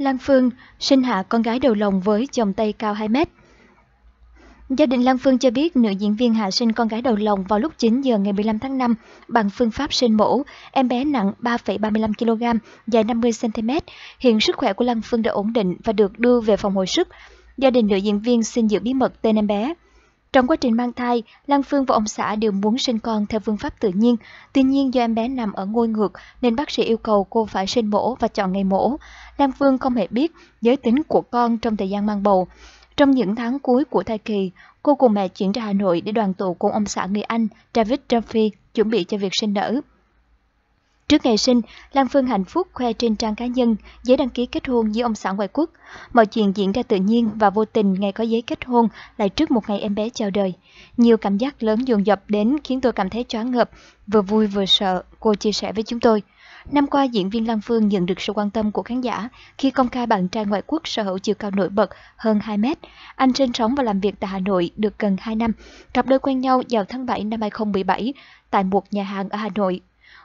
Lan Phương sinh hạ con gái đầu lòng với chồng Tây cao 2 mét. Gia đình Lan Phương cho biết nữ diễn viên hạ sinh con gái đầu lòng vào lúc 9 giờ ngày 15 tháng 5 bằng phương pháp sinh mổ. Em bé nặng 3,35 kg, dài 50 cm. Hiện sức khỏe của Lan Phương đã ổn định và được đưa về phòng hồi sức. Gia đình nữ diễn viên xin giữ bí mật tên em bé. Trong quá trình mang thai, Lan Phương và ông xã đều muốn sinh con theo phương pháp tự nhiên. Tuy nhiên do em bé nằm ở ngôi ngược nên bác sĩ yêu cầu cô phải sinh mổ và chọn ngày mổ. Lan Phương không hề biết giới tính của con trong thời gian mang bầu. Trong những tháng cuối của thai kỳ, cô cùng mẹ chuyển ra Hà Nội để đoàn tụ cùng ông xã người Anh Travis Duffy chuẩn bị cho việc sinh nở. Trước ngày sinh, Lan Phương hạnh phúc khoe trên trang cá nhân giấy đăng ký kết hôn với ông xã ngoại quốc. Mọi chuyện diễn ra tự nhiên và vô tình ngày có giấy kết hôn lại trước một ngày em bé chào đời. Nhiều cảm giác lớn dồn dập đến khiến tôi cảm thấy choáng ngợp, vừa vui vừa sợ, cô chia sẻ với chúng tôi. Năm qua, diễn viên Lan Phương nhận được sự quan tâm của khán giả khi công khai bạn trai ngoại quốc sở hữu chiều cao nổi bật hơn 2 mét. Anh sinh sống và làm việc tại Hà Nội được gần 2 năm. Cặp đôi quen nhau vào tháng 7 năm 2017 tại một nhà hàng ở Hà Nội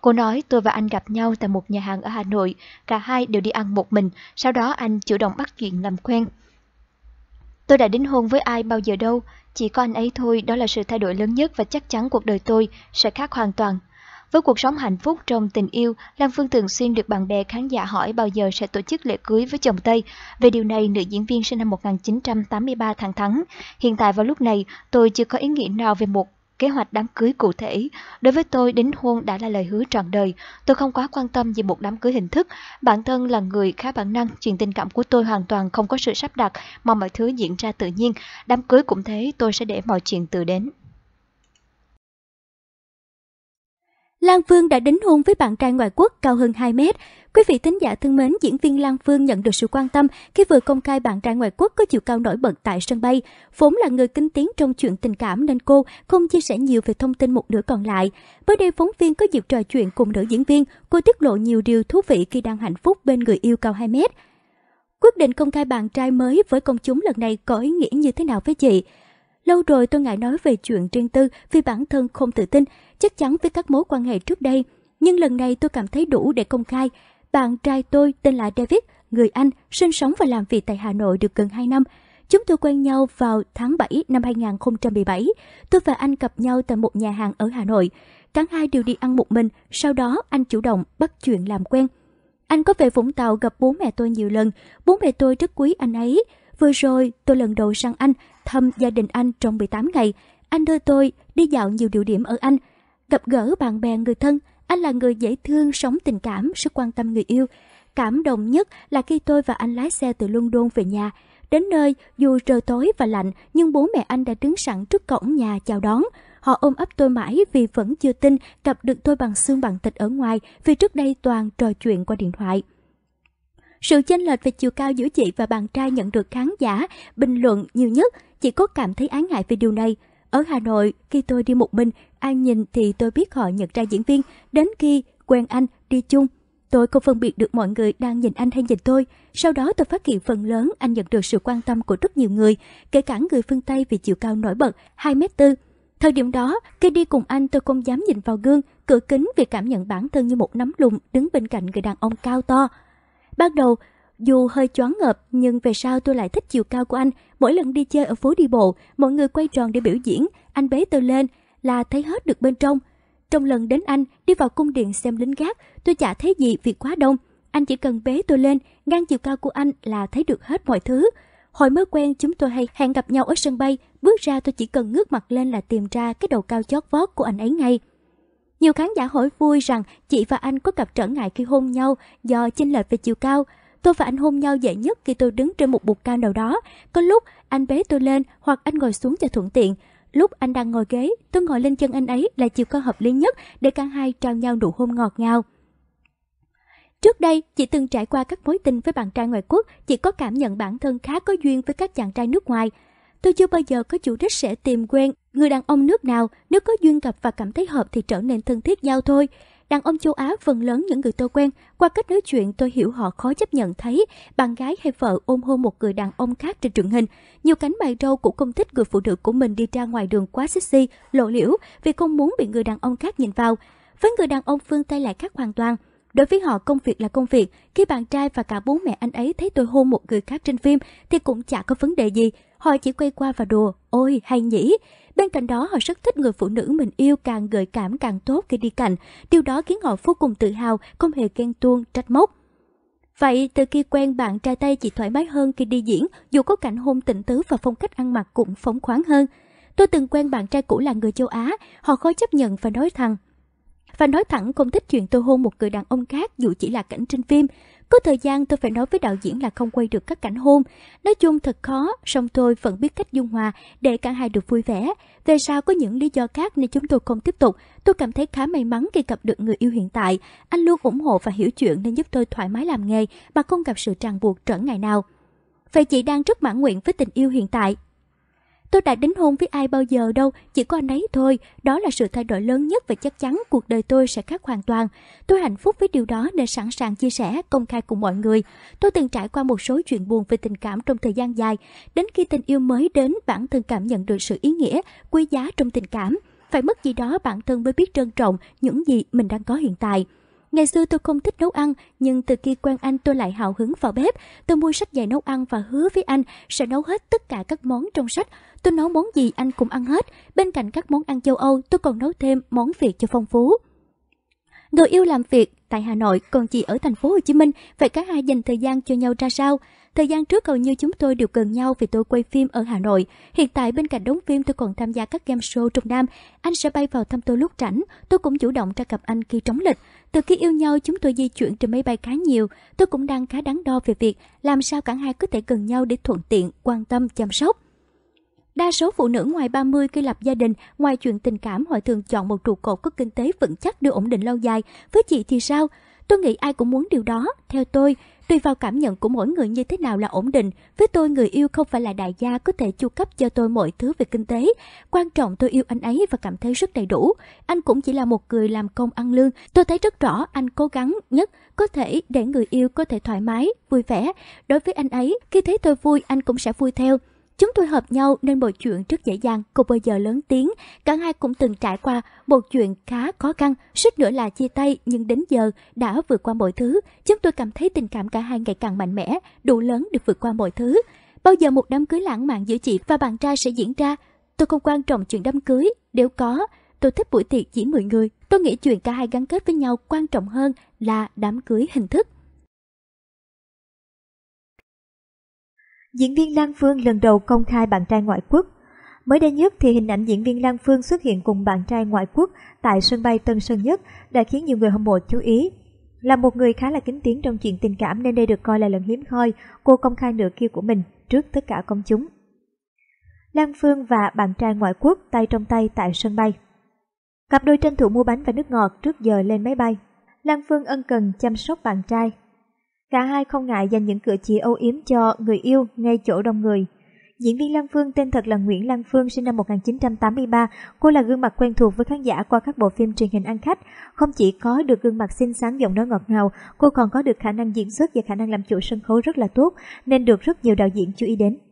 Cô nói tôi và anh gặp nhau tại một nhà hàng ở Hà Nội, cả hai đều đi ăn một mình, sau đó anh chủ động bắt chuyện làm quen. Tôi đã đính hôn với ai bao giờ đâu, chỉ có anh ấy thôi, đó là sự thay đổi lớn nhất và chắc chắn cuộc đời tôi sẽ khác hoàn toàn. Với cuộc sống hạnh phúc trong tình yêu, Lan Phương thường xuyên được bạn bè khán giả hỏi bao giờ sẽ tổ chức lễ cưới với chồng Tây. Về điều này, nữ diễn viên sinh năm 1983 thẳng thắn. Hiện tại vào lúc này, tôi chưa có ý nghĩ nào về một kế hoạch đám cưới cụ thể. Đối với tôi, đính hôn đã là lời hứa trọn đời. Tôi không quá quan tâm về một đám cưới hình thức. Bản thân là người khá bản năng, chuyện tình cảm của tôi hoàn toàn không có sự sắp đặt mà mọi thứ diễn ra tự nhiên. Đám cưới cũng thế, tôi sẽ để mọi chuyện tự đến. Lan Phương đã đính hôn với bạn trai ngoại quốc cao hơn 2 mét. Quý vị thính giả thân mến, diễn viên Lan Phương nhận được sự quan tâm khi vừa công khai bạn trai ngoại quốc có chiều cao nổi bật tại sân bay. Vốn là người kinh tiến trong chuyện tình cảm nên cô không chia sẻ nhiều về thông tin một nửa còn lại. Mới đây phóng viên có dịp trò chuyện cùng nữ diễn viên, cô tiết lộ nhiều điều thú vị khi đang hạnh phúc bên người yêu cao 2 mét. Quyết định công khai bạn trai mới với công chúng lần này có ý nghĩa như thế nào với chị? Lâu rồi tôi ngại nói về chuyện riêng tư vì bản thân không tự tin, chắc chắn với các mối quan hệ trước đây. Nhưng lần này tôi cảm thấy đủ để công khai. Bạn trai tôi tên là David, người Anh, sinh sống và làm việc tại Hà Nội được gần 2 năm. Chúng tôi quen nhau vào tháng 7 năm 2017. Tôi và anh gặp nhau tại một nhà hàng ở Hà Nội. Cả hai đều đi ăn một mình, sau đó anh chủ động bắt chuyện làm quen. Anh có về Vũng Tàu gặp bố mẹ tôi nhiều lần, bố mẹ tôi rất quý anh ấy. Vừa rồi tôi lần đầu sang anh, thăm gia đình anh trong 18 ngày. Anh đưa tôi đi dạo nhiều địa điểm ở Anh, gặp gỡ bạn bè người thân. Anh là người dễ thương, sống tình cảm, rất quan tâm người yêu. Cảm động nhất là khi tôi và anh lái xe từ London về nhà. Đến nơi, dù trời tối và lạnh, nhưng bố mẹ anh đã đứng sẵn trước cổng nhà chào đón. Họ ôm ấp tôi mãi vì vẫn chưa tin gặp được tôi bằng xương bằng thịt ở ngoài, vì trước đây toàn trò chuyện qua điện thoại. Sự chênh lệch về chiều cao giữa chị và bạn trai nhận được khán giả bình luận nhiều nhất. Chỉ có cảm thấy án ngại về điều này. Ở Hà Nội, khi tôi đi một mình, ai nhìn thì tôi biết họ nhận ra diễn viên. Đến khi quen anh, đi chung, tôi không phân biệt được mọi người đang nhìn anh hay nhìn tôi. Sau đó tôi phát hiện phần lớn anh nhận được sự quan tâm của rất nhiều người, kể cả người phương Tây vì chiều cao nổi bật 2m4. Thời điểm đó, khi đi cùng anh tôi không dám nhìn vào gương, cửa kính vì cảm nhận bản thân như một nắm lùn đứng bên cạnh người đàn ông cao to. Ban đầu, dù hơi choáng ngợp nhưng về sau tôi lại thích chiều cao của anh. Mỗi lần đi chơi ở phố đi bộ, mọi người quay tròn để biểu diễn, anh bế tôi lên là thấy hết được bên trong. Trong lần đến anh, đi vào cung điện xem lính gác, tôi chả thấy gì vì quá đông. Anh chỉ cần bế tôi lên, ngang chiều cao của anh là thấy được hết mọi thứ. Hồi mới quen chúng tôi hay hẹn gặp nhau ở sân bay, bước ra tôi chỉ cần ngước mặt lên là tìm ra cái đầu cao chót vót của anh ấy ngay. Nhiều khán giả hỏi vui rằng chị và anh có gặp trở ngại khi hôn nhau do chênh lệch về chiều cao. Tôi và anh hôn nhau dễ nhất khi tôi đứng trên một bục cao nào đó. Có lúc anh bế tôi lên hoặc anh ngồi xuống cho thuận tiện. Lúc anh đang ngồi ghế, tôi ngồi lên chân anh ấy là chiều cao hợp lý nhất để cả hai trao nhau nụ hôn ngọt ngào. Trước đây, chị từng trải qua các mối tình với bạn trai ngoại quốc, chị có cảm nhận bản thân khá có duyên với các chàng trai nước ngoài. Tôi chưa bao giờ có chủ đích sẽ tìm quen người đàn ông nước nào, nếu có duyên gặp và cảm thấy hợp thì trở nên thân thiết nhau thôi. Đàn ông châu Á phần lớn những người tôi quen, qua cách nói chuyện tôi hiểu họ khó chấp nhận thấy bạn gái hay vợ ôm hôn một người đàn ông khác trên truyền hình. Nhiều cánh bài râu cũng không thích người phụ nữ của mình đi ra ngoài đường quá sexy, lộ liễu vì không muốn bị người đàn ông khác nhìn vào. Với người đàn ông phương Tây lại khác hoàn toàn. Đối với họ công việc là công việc, khi bạn trai và cả bố mẹ anh ấy thấy tôi hôn một người khác trên phim thì cũng chả có vấn đề gì, họ chỉ quay qua và đùa, ôi hay nhỉ. Bên cạnh đó họ rất thích người phụ nữ mình yêu càng gợi cảm càng tốt khi đi cạnh, điều đó khiến họ vô cùng tự hào, không hề ghen tuông, trách móc. Vậy từ khi quen bạn trai Tây chị thoải mái hơn khi đi diễn, dù có cảnh hôn tịnh tứ và phong cách ăn mặc cũng phóng khoáng hơn. Tôi từng quen bạn trai cũ là người châu Á, họ khó chấp nhận và nói thẳng. Và nói thẳng không thích chuyện tôi hôn một người đàn ông khác dù chỉ là cảnh trên phim. Có thời gian tôi phải nói với đạo diễn là không quay được các cảnh hôn. Nói chung thật khó, song tôi vẫn biết cách dung hòa để cả hai được vui vẻ. Về sau có những lý do khác nên chúng tôi không tiếp tục. Tôi cảm thấy khá may mắn khi gặp được người yêu hiện tại. Anh luôn ủng hộ và hiểu chuyện nên giúp tôi thoải mái làm nghề mà không gặp sự ràng buộc trở ngày nào. Vậy chị đang rất mãn nguyện với tình yêu hiện tại, Tôi đã đính hôn với ai bao giờ đâu, chỉ có anh ấy thôi. Đó là sự thay đổi lớn nhất và chắc chắn cuộc đời tôi sẽ khác hoàn toàn. Tôi hạnh phúc với điều đó nên sẵn sàng chia sẻ, công khai cùng mọi người. Tôi từng trải qua một số chuyện buồn về tình cảm trong thời gian dài. Đến khi tình yêu mới đến, bản thân cảm nhận được sự ý nghĩa, quý giá trong tình cảm. Phải mất gì đó bản thân mới biết trân trọng những gì mình đang có hiện tại. Ngày xưa tôi không thích nấu ăn, nhưng từ khi quen anh tôi lại hào hứng vào bếp. Tôi mua sách dạy nấu ăn và hứa với anh sẽ nấu hết tất cả các món trong sách. Tôi nấu món gì anh cũng ăn hết. Bên cạnh các món ăn châu Âu, tôi còn nấu thêm món Việt cho phong phú. Người yêu làm việc tại Hà Nội, còn chị ở thành phố Hồ Chí Minh, vậy cả hai dành thời gian cho nhau ra sao? Thời gian trước hầu như chúng tôi đều gần nhau vì tôi quay phim ở Hà Nội. Hiện tại bên cạnh đóng phim tôi còn tham gia các game show trong Nam. Anh sẽ bay vào thăm tôi lúc rảnh, tôi cũng chủ động ra gặp anh khi trống lịch. Từ khi yêu nhau chúng tôi di chuyển trên máy bay khá nhiều, tôi cũng đang khá đắn đo về việc làm sao cả hai có thể gần nhau để thuận tiện, quan tâm, chăm sóc. Đa số phụ nữ ngoài 30 khi lập gia đình, ngoài chuyện tình cảm họ thường chọn một trụ cột có kinh tế vững chắc đưa ổn định lâu dài. Với chị thì sao? Tôi nghĩ ai cũng muốn điều đó. Theo tôi, Tùy vào cảm nhận của mỗi người như thế nào là ổn định, với tôi người yêu không phải là đại gia có thể chu cấp cho tôi mọi thứ về kinh tế. Quan trọng tôi yêu anh ấy và cảm thấy rất đầy đủ. Anh cũng chỉ là một người làm công ăn lương. Tôi thấy rất rõ anh cố gắng nhất có thể để người yêu có thể thoải mái, vui vẻ. Đối với anh ấy, khi thấy tôi vui anh cũng sẽ vui theo. Chúng tôi hợp nhau nên mọi chuyện rất dễ dàng, cô bây giờ lớn tiếng. Cả hai cũng từng trải qua một chuyện khá khó khăn, suýt nữa là chia tay nhưng đến giờ đã vượt qua mọi thứ. Chúng tôi cảm thấy tình cảm cả hai ngày càng mạnh mẽ, đủ lớn để vượt qua mọi thứ. Bao giờ một đám cưới lãng mạn giữa chị và bạn trai sẽ diễn ra? Tôi không quan trọng chuyện đám cưới, nếu có, tôi thích buổi tiệc chỉ 10 người. Tôi nghĩ chuyện cả hai gắn kết với nhau quan trọng hơn là đám cưới hình thức. Diễn viên Lan Phương lần đầu công khai bạn trai ngoại quốc. Mới đây nhất thì hình ảnh diễn viên Lan Phương xuất hiện cùng bạn trai ngoại quốc tại sân bay Tân Sơn Nhất đã khiến nhiều người hâm mộ chú ý. Là một người khá là kính tiếng trong chuyện tình cảm nên đây được coi là lần hiếm hoi cô công khai nửa kia của mình trước tất cả công chúng. Lan Phương và bạn trai ngoại quốc tay trong tay tại sân bay. Cặp đôi tranh thủ mua bánh và nước ngọt trước giờ lên máy bay. Lan Phương ân cần chăm sóc bạn trai, Cả hai không ngại dành những cử chỉ âu yếm cho người yêu ngay chỗ đông người. Diễn viên Lan Phương tên thật là Nguyễn Lan Phương sinh năm 1983, cô là gương mặt quen thuộc với khán giả qua các bộ phim truyền hình ăn khách. Không chỉ có được gương mặt xinh xắn giọng nói ngọt ngào, cô còn có được khả năng diễn xuất và khả năng làm chủ sân khấu rất là tốt, nên được rất nhiều đạo diễn chú ý đến.